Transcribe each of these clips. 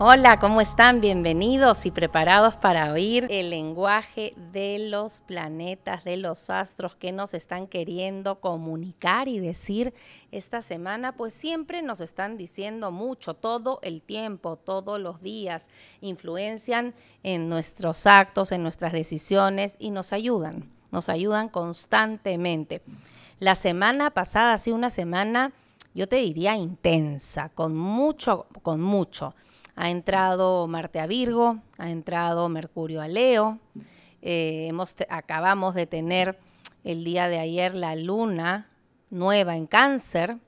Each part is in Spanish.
Hola, ¿cómo están? Bienvenidos y preparados para oír el lenguaje de los planetas, de los astros que nos están queriendo comunicar y decir esta semana, pues siempre nos están diciendo mucho, todo el tiempo, todos los días, influencian en nuestros actos, en nuestras decisiones y nos ayudan, nos ayudan constantemente. La semana pasada, ha sido una semana, yo te diría, intensa, con mucho, con mucho. Ha entrado Marte a Virgo, ha entrado Mercurio a Leo. Eh, hemos, acabamos de tener el día de ayer la luna nueva en cáncer,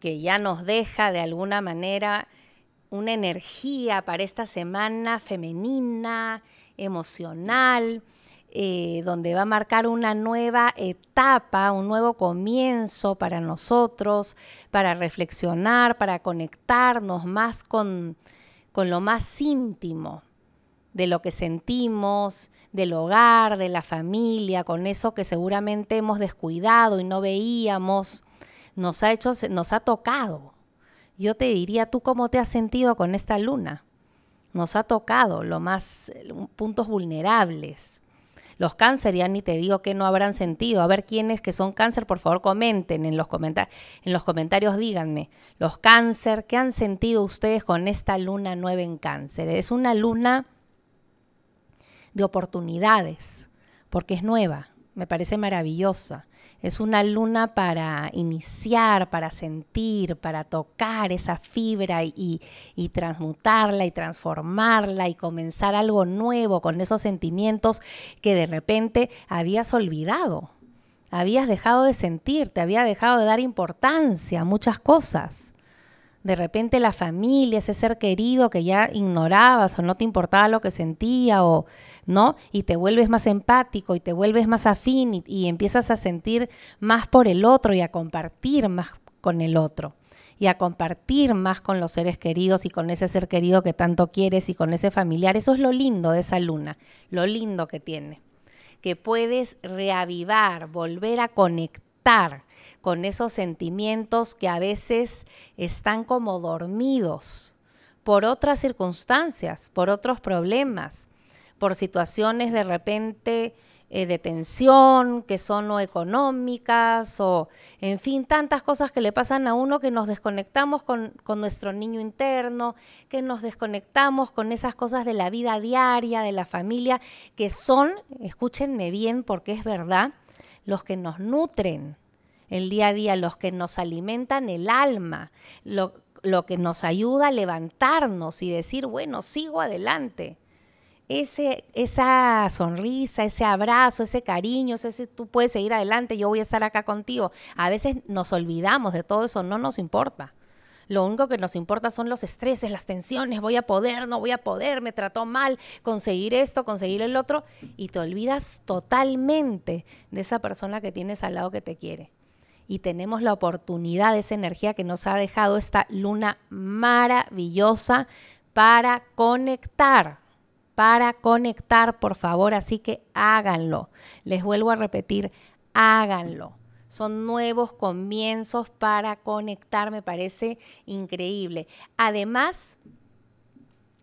que ya nos deja de alguna manera una energía para esta semana femenina, emocional, eh, donde va a marcar una nueva etapa, un nuevo comienzo para nosotros, para reflexionar, para conectarnos más con, con lo más íntimo de lo que sentimos, del hogar, de la familia, con eso que seguramente hemos descuidado y no veíamos, nos ha hecho, nos ha tocado. Yo te diría, ¿tú cómo te has sentido con esta luna? Nos ha tocado lo más eh, puntos vulnerables. Los cáncer, ya ni te digo que no habrán sentido. A ver quiénes que son cáncer, por favor comenten en los, en los comentarios, díganme, los cáncer, ¿qué han sentido ustedes con esta luna nueva en cáncer? Es una luna de oportunidades, porque es nueva me parece maravillosa. Es una luna para iniciar, para sentir, para tocar esa fibra y, transmutarla y transformarla y comenzar algo nuevo con esos sentimientos que de repente habías olvidado, habías dejado de sentir, te había dejado de dar importancia a muchas cosas de repente la familia, ese ser querido que ya ignorabas o no te importaba lo que sentía o no, y te vuelves más empático y te vuelves más afín y, y empiezas a sentir más por el otro y a compartir más con el otro y a compartir más con los seres queridos y con ese ser querido que tanto quieres y con ese familiar. Eso es lo lindo de esa luna, lo lindo que tiene, que puedes reavivar, volver a conectar con esos sentimientos que a veces están como dormidos por otras circunstancias, por otros problemas, por situaciones de repente eh, de tensión, que son no económicas, o en fin, tantas cosas que le pasan a uno que nos desconectamos con nuestro niño interno, que nos desconectamos con esas cosas de la vida diaria, de la familia, que son, escúchenme bien porque es verdad, los que nos nutren el día a día, los que nos alimentan el alma, lo, que nos ayuda a levantarnos y decir, bueno, sigo adelante. Ese, esa sonrisa, ese abrazo, ese cariño, ese tú puedes seguir adelante, yo voy a estar acá contigo. A veces nos olvidamos de todo eso, no nos importa. Lo único que nos importa son los estreses, las tensiones, voy a poder, no voy a poder, me trató mal, conseguir esto, conseguir el otro, y te olvidas totalmente de esa persona que tienes al lado que te quiere. Y tenemos la oportunidad, de esa energía que nos ha dejado esta luna maravillosa para conectar para conectar, por favor. Así que háganlo. Les vuelvo a repetir, háganlo son nuevos comienzos para conectar, me parece increíble. Además,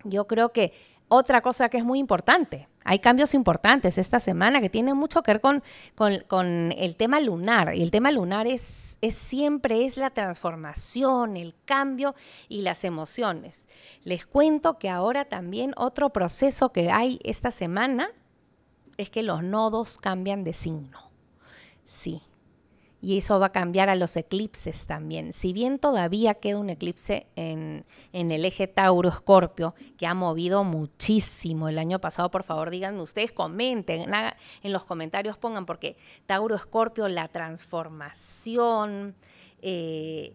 yo creo que otra cosa que es muy importante, hay cambios importantes esta semana que tienen mucho que ver con, el tema lunar. Y el tema lunar es, siempre es la transformación, el cambio y las emociones. Les cuento que ahora también otro proceso que hay esta semana es que los nodos cambian de signo. Sí, y eso va a cambiar a los eclipses también. Si bien todavía queda un eclipse en, el eje Tauro-Escorpio, que ha movido muchísimo el año pasado, por favor díganme ustedes, comenten, en los comentarios pongan, porque Tauro-Escorpio, la transformación... Eh,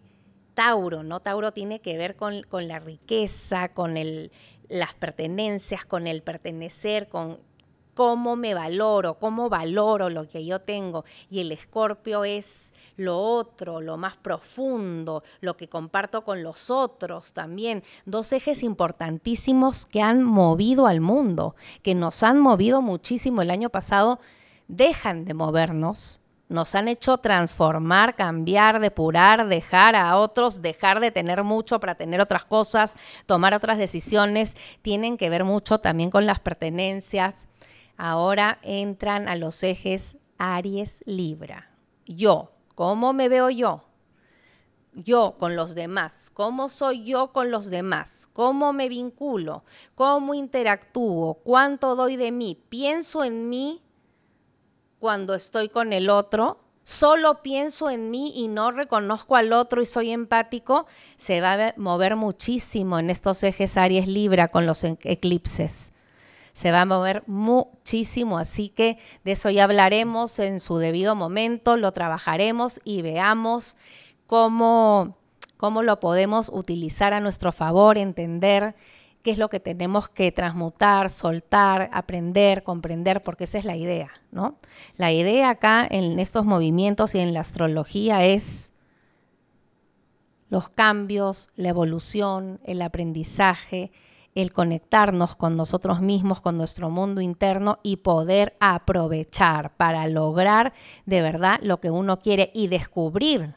Tauro, ¿no? Tauro tiene que ver con, la riqueza, con el, las pertenencias, con el pertenecer, con, cómo me valoro, cómo valoro lo que yo tengo. Y el escorpio es lo otro, lo más profundo, lo que comparto con los otros también. Dos ejes importantísimos que han movido al mundo, que nos han movido muchísimo el año pasado, dejan de movernos. Nos han hecho transformar, cambiar, depurar, dejar a otros, dejar de tener mucho para tener otras cosas, tomar otras decisiones. Tienen que ver mucho también con las pertenencias Ahora entran a los ejes Aries Libra. Yo, ¿cómo me veo yo? Yo con los demás, cómo soy yo con los demás, cómo me vinculo, cómo interactúo, cuánto doy de mí, pienso en mí cuando estoy con el otro, solo pienso en mí y no reconozco al otro y soy empático, se va a mover muchísimo en estos ejes Aries Libra con los e-, eclipses se va a mover muchísimo, así que de eso ya hablaremos en su debido momento, lo trabajaremos y veamos cómo, cómo lo podemos utilizar a nuestro favor, entender qué es lo que tenemos que transmutar, soltar, aprender, comprender, porque esa es la idea, ¿no? La idea acá en estos movimientos y en la astrología es los cambios, la evolución, el aprendizaje, el conectarnos con nosotros mismos, con nuestro mundo interno y poder aprovechar para lograr de verdad lo que uno quiere y descubrir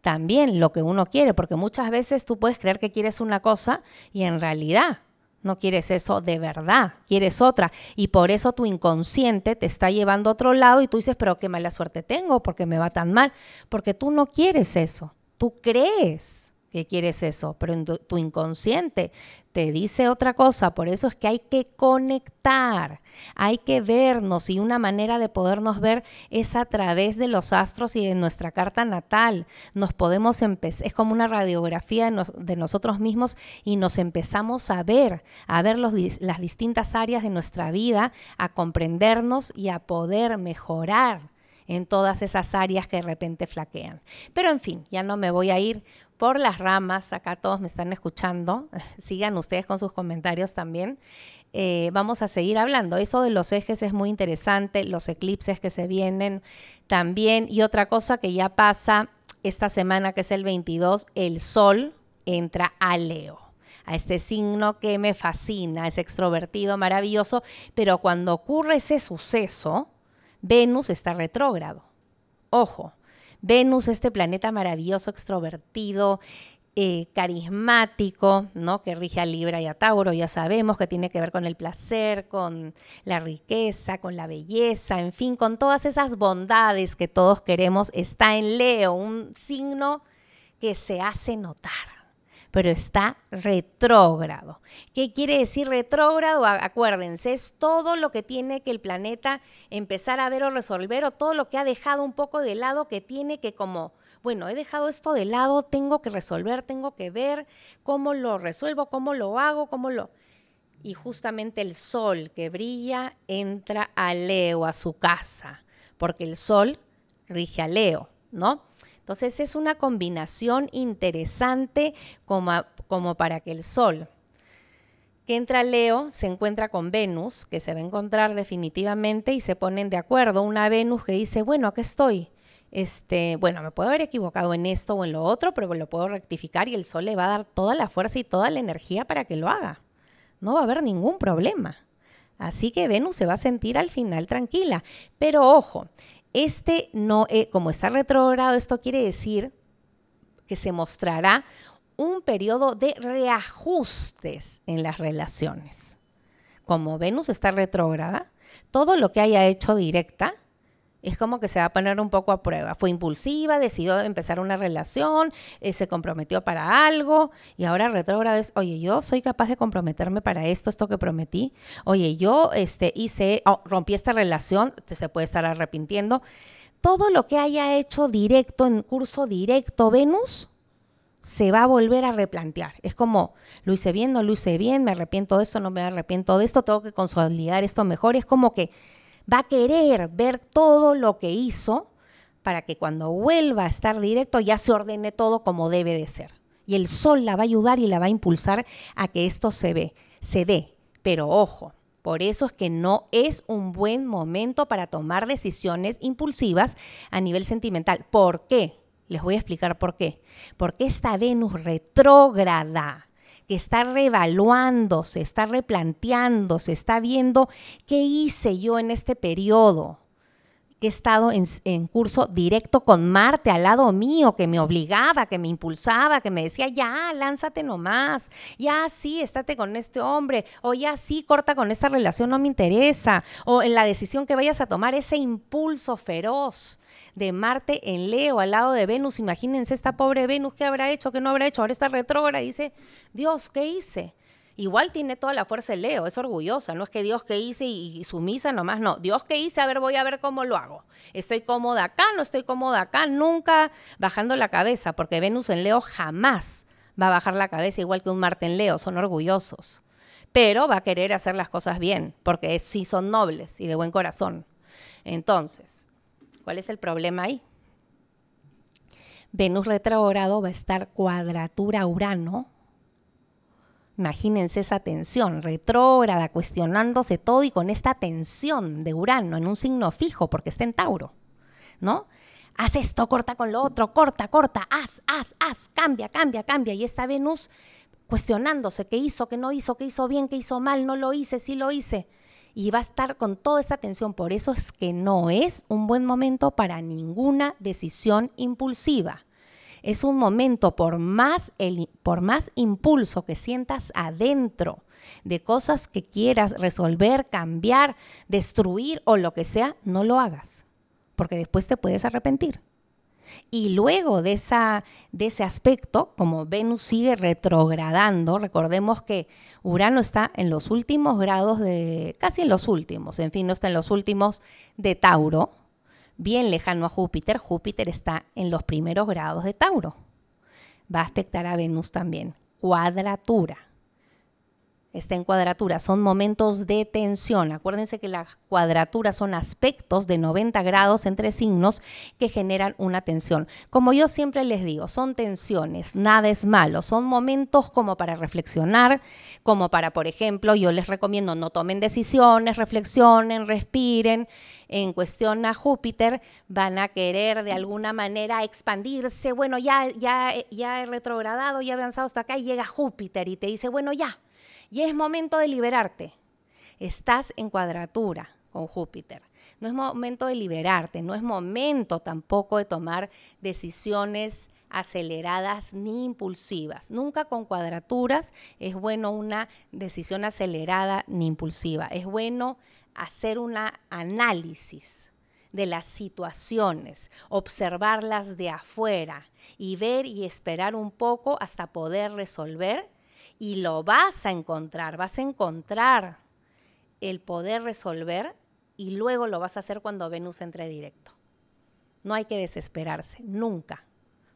también lo que uno quiere, porque muchas veces tú puedes creer que quieres una cosa y en realidad no quieres eso de verdad, quieres otra. Y por eso tu inconsciente te está llevando a otro lado y tú dices, pero qué mala suerte tengo, porque me va tan mal, porque tú no quieres eso, tú crees ¿Qué quieres eso, pero tu, inconsciente te dice otra cosa, por eso es que hay que conectar, hay que vernos y una manera de podernos ver es a través de los astros y de nuestra carta natal. Nos podemos empezar, es como una radiografía de, nosotros mismos y nos empezamos a ver, a ver las distintas áreas de nuestra vida, a comprendernos y a poder mejorar en todas esas áreas que de repente flaquean. Pero en fin, ya no me voy a ir por las ramas, acá todos me están escuchando, sigan ustedes con sus comentarios también. Eh, vamos a seguir hablando. Eso de los ejes es muy interesante, los eclipses que se vienen también. Y otra cosa que ya pasa esta semana, que es el 22, el sol entra a Leo a este signo que me fascina, es extrovertido, maravilloso, pero cuando ocurre ese suceso, Venus está retrógrado. Ojo, Venus, este planeta maravilloso, extrovertido, eh, carismático, ¿no? Que rige a Libra y a Tauro, ya sabemos que tiene que ver con el placer, con la riqueza, con la belleza, en fin, con todas esas bondades que todos queremos, está en Leo, un signo que se hace notar, pero está retrógrado. ¿Qué quiere decir retrógrado? Acuérdense, es todo lo que tiene que el planeta empezar a ver o resolver o todo lo que ha dejado un poco de lado que tiene que como, bueno, he dejado esto de lado, tengo que resolver, tengo que ver cómo lo resuelvo, cómo lo hago, cómo lo... Y justamente el sol que brilla entra a Leo, a su casa, porque el sol rige a Leo, ¿no? Entonces es una combinación interesante como, para que el Sol que entra Leo, se encuentra con Venus, que se va a encontrar definitivamente y se ponen de acuerdo. Una Venus que dice, bueno, acá estoy. Este, bueno, me puedo haber equivocado en esto o en lo otro, pero lo puedo rectificar y el Sol le va a dar toda la fuerza y toda la energía para que lo haga. No va a haber ningún problema. Así que Venus se va a sentir al final tranquila. Pero ojo, este no, eh, como está retrógrado, esto quiere decir que se mostrará un periodo de reajustes en las relaciones. Como Venus está retrógrada, todo lo que haya hecho directa es como que se va a poner un poco a prueba. Fue impulsiva, decidió empezar una relación, eh, se comprometió para algo y ahora retrógrado es, oye, yo soy capaz de comprometerme para esto, esto que prometí. Oye, yo este, hice, rompí esta relación, se puede estar arrepintiendo. Todo lo que haya hecho directo, en curso directo, Venus se va a volver a replantear. Es como, lo hice bien, no lo hice bien, me arrepiento de esto, no me arrepiento de esto, tengo que consolidar esto mejor. Es como que va a querer ver todo lo que hizo para que cuando vuelva a estar directo ya se ordene todo como debe de ser. Y el sol la va a ayudar y la va a impulsar a que esto se ve, se dé. Pero ojo, por eso es que no es un buen momento para tomar decisiones impulsivas a nivel sentimental. ¿Por qué? Les voy a explicar por qué. Porque esta Venus retrógrada que está se está replanteándose, está viendo qué hice yo en este periodo, que he estado en, curso directo con Marte al lado mío, que me obligaba, que me impulsaba, que me decía, ya, lánzate nomás, ya sí, estate con este hombre, o ya sí, corta con esta relación, no me interesa, o en la decisión que vayas a tomar, ese impulso feroz de Marte en Leo al lado de Venus, imagínense esta pobre Venus, ¿qué habrá hecho, qué no habrá hecho? Ahora está retrógrada y dice, Dios, ¿qué hice? Igual tiene toda la fuerza el Leo, es orgullosa, no es que Dios que hice y, sumisa nomás, no, Dios que hice, a ver, voy a ver cómo lo hago. Estoy cómoda acá, no estoy cómoda acá, nunca bajando la cabeza, porque Venus en Leo jamás va a bajar la cabeza igual que un Marte en Leo, son orgullosos, pero va a querer hacer las cosas bien, porque sí son nobles y de buen corazón. Entonces, ¿cuál es el problema ahí? Venus retrogrado va a estar cuadratura Urano Imagínense esa tensión retrógrada, cuestionándose todo y con esta tensión de Urano en un signo fijo, porque está en Tauro, ¿no? Haz esto, corta con lo otro, corta, corta, haz, haz, haz, cambia, cambia, cambia. Y está Venus cuestionándose qué hizo, qué no hizo, qué hizo bien, qué hizo mal, no lo hice, sí lo hice. Y va a estar con toda esta tensión. Por eso es que no es un buen momento para ninguna decisión impulsiva. Es un momento, por más, por más impulso que sientas adentro de cosas que quieras resolver, cambiar, destruir o lo que sea, no lo hagas, porque después te puedes arrepentir. Y luego de, esa, de ese aspecto, como Venus sigue retrogradando, recordemos que Urano está en los últimos grados de, casi en los últimos, en fin, no está en los últimos de Tauro, bien lejano a Júpiter, Júpiter está en los primeros grados de Tauro. Va a afectar a Venus también. Cuadratura está en cuadratura, son momentos de tensión. Acuérdense que las cuadraturas son aspectos de 90 grados entre signos que generan una tensión. Como yo siempre les digo, son tensiones, nada es malo, son momentos como para reflexionar, como para, por ejemplo, yo les recomiendo no tomen decisiones, reflexionen, respiren. En cuestión a Júpiter, van a querer de alguna manera expandirse. Bueno, ya, ya, ya he retrogradado, ya he avanzado hasta acá y llega Júpiter y te dice, bueno, ya y es momento de liberarte. Estás en cuadratura con Júpiter. No es momento de liberarte, no es momento tampoco de tomar decisiones aceleradas ni impulsivas. Nunca con cuadraturas es bueno una decisión acelerada ni impulsiva. Es bueno hacer un análisis de las situaciones, observarlas de afuera y ver y esperar un poco hasta poder resolver y lo vas a encontrar, vas a encontrar el poder resolver y luego lo vas a hacer cuando Venus entre directo. No hay que desesperarse, nunca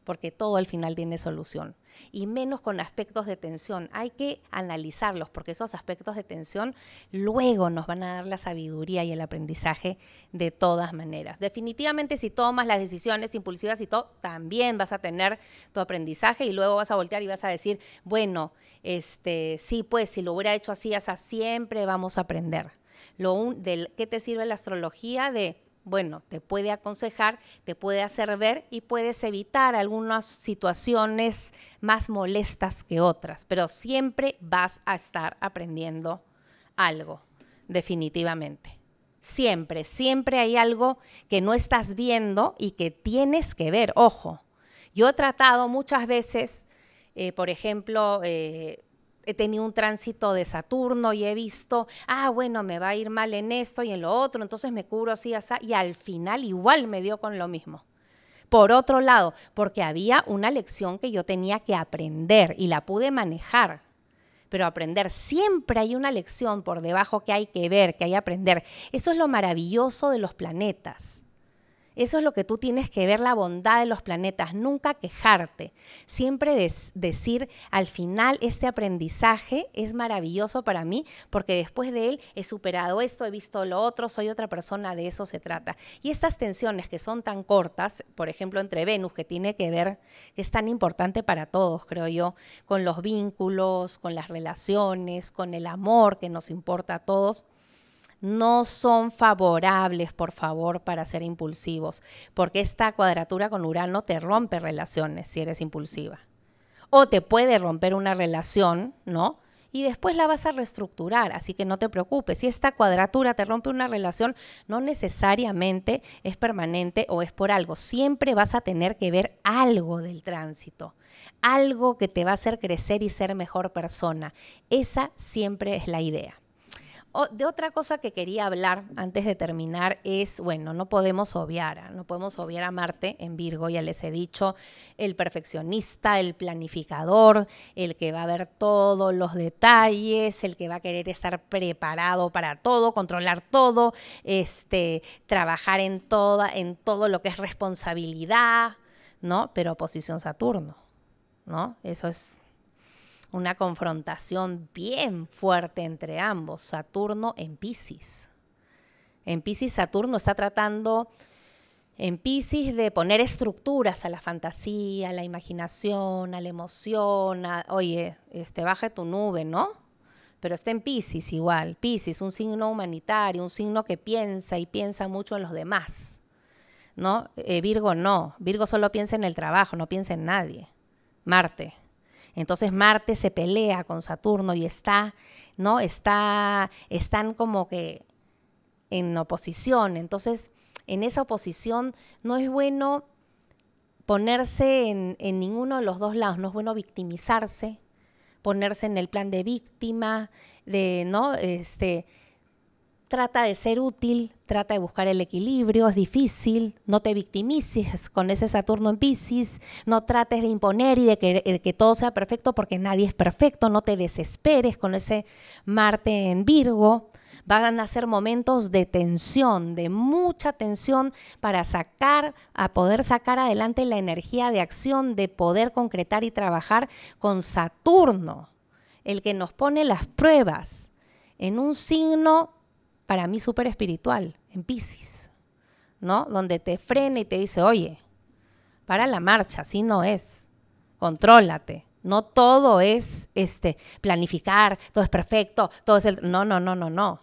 porque todo al final tiene solución. Y menos con aspectos de tensión. Hay que analizarlos, porque esos aspectos de tensión luego nos van a dar la sabiduría y el aprendizaje de todas maneras. Definitivamente, si tomas las decisiones impulsivas y todo, también vas a tener tu aprendizaje y luego vas a voltear y vas a decir, bueno, este, sí, pues si lo hubiera hecho así, hasta siempre vamos a aprender. Lo del, ¿Qué te sirve la astrología? De bueno, te puede aconsejar, te puede hacer ver y puedes evitar algunas situaciones más molestas que otras, pero siempre vas a estar aprendiendo algo, definitivamente. Siempre, siempre hay algo que no estás viendo y que tienes que ver, ojo. Yo he tratado muchas veces, eh, por ejemplo, eh, he tenido un tránsito de Saturno y he visto, ah, bueno, me va a ir mal en esto y en lo otro, entonces me curo así, así, y al final igual me dio con lo mismo. Por otro lado, porque había una lección que yo tenía que aprender y la pude manejar, pero aprender, siempre hay una lección por debajo que hay que ver, que hay que aprender. Eso es lo maravilloso de los planetas eso es lo que tú tienes que ver, la bondad de los planetas, nunca quejarte, siempre decir, al final este aprendizaje es maravilloso para mí porque después de él he superado esto, he visto lo otro, soy otra persona, de eso se trata. Y estas tensiones que son tan cortas, por ejemplo, entre Venus, que tiene que ver, que es tan importante para todos, creo yo, con los vínculos, con las relaciones, con el amor que nos importa a todos no son favorables, por favor, para ser impulsivos, porque esta cuadratura con Urano te rompe relaciones si eres impulsiva. O te puede romper una relación, ¿no? Y después la vas a reestructurar, así que no te preocupes. Si esta cuadratura te rompe una relación, no necesariamente es permanente o es por algo. Siempre vas a tener que ver algo del tránsito, algo que te va a hacer crecer y ser mejor persona. Esa siempre es la idea de otra cosa que quería hablar antes de terminar es, bueno, no podemos obviar, no podemos obviar a Marte en Virgo, ya les he dicho, el perfeccionista, el planificador, el que va a ver todos los detalles, el que va a querer estar preparado para todo, controlar todo, este, trabajar en toda, en todo lo que es responsabilidad, ¿no? Pero oposición Saturno, ¿no? Eso es una confrontación bien fuerte entre ambos, Saturno en Pisces. En Pisces Saturno está tratando en Pisces de poner estructuras a la fantasía, a la imaginación, a la emoción, oye, este, baje tu nube, ¿no? Pero está en Pisces igual, Pisces, un signo humanitario, un signo que piensa y piensa mucho en los demás, ¿no? Eh, Virgo no, Virgo solo piensa en el trabajo, no piensa en nadie. Marte, entonces Marte se pelea con Saturno y está, ¿no? Está, están como que en oposición. Entonces, en esa oposición no es bueno ponerse en, ninguno de los dos lados, no es bueno victimizarse, ponerse en el plan de víctima, de, ¿no? Este, trata de ser útil, trata de buscar el equilibrio, es difícil, no te victimices con ese Saturno en Pisces, no trates de imponer y de que, todo sea perfecto porque nadie es perfecto, no te desesperes con ese Marte en Virgo. Van a ser momentos de tensión, de mucha tensión para sacar, a poder sacar adelante la energía de acción, de poder concretar y trabajar con Saturno, el que nos pone las pruebas en un signo para mí súper espiritual, en Pisces, ¿no? Donde te frena y te dice, oye, para la marcha, así no es, contrólate. No todo es este, planificar, todo es perfecto, todo es el... No, no, no, no, no.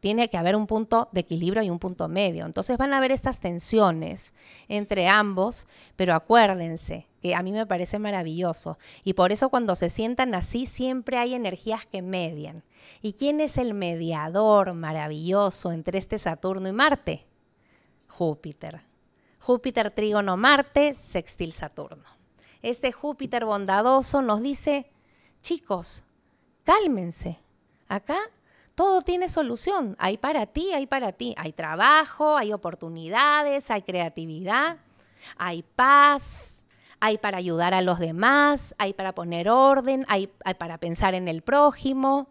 Tiene que haber un punto de equilibrio y un punto medio. Entonces van a haber estas tensiones entre ambos, pero acuérdense, que a mí me parece maravilloso. Y por eso cuando se sientan así siempre hay energías que median. ¿Y quién es el mediador maravilloso entre este Saturno y Marte? Júpiter. Júpiter trígono Marte, sextil Saturno. Este Júpiter bondadoso nos dice, chicos, cálmense. Acá todo tiene solución. Hay para ti, hay para ti. Hay trabajo, hay oportunidades, hay creatividad, hay paz, hay para ayudar a los demás, hay para poner orden, hay, para pensar en el prójimo.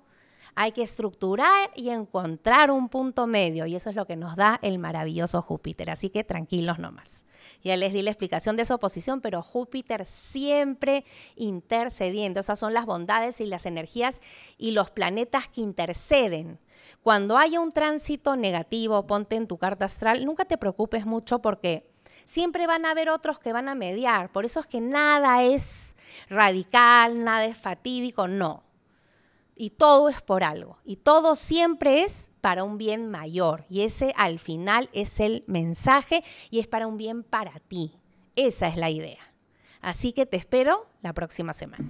Hay que estructurar y encontrar un punto medio y eso es lo que nos da el maravilloso Júpiter. Así que tranquilos nomás. Ya les di la explicación de esa oposición, pero Júpiter siempre intercediendo. Esas son las bondades y las energías y los planetas que interceden. Cuando haya un tránsito negativo, ponte en tu carta astral, nunca te preocupes mucho porque siempre van a haber otros que van a mediar. Por eso es que nada es radical, nada es fatídico, no. Y todo es por algo. Y todo siempre es para un bien mayor. Y ese al final es el mensaje y es para un bien para ti. Esa es la idea. Así que te espero la próxima semana.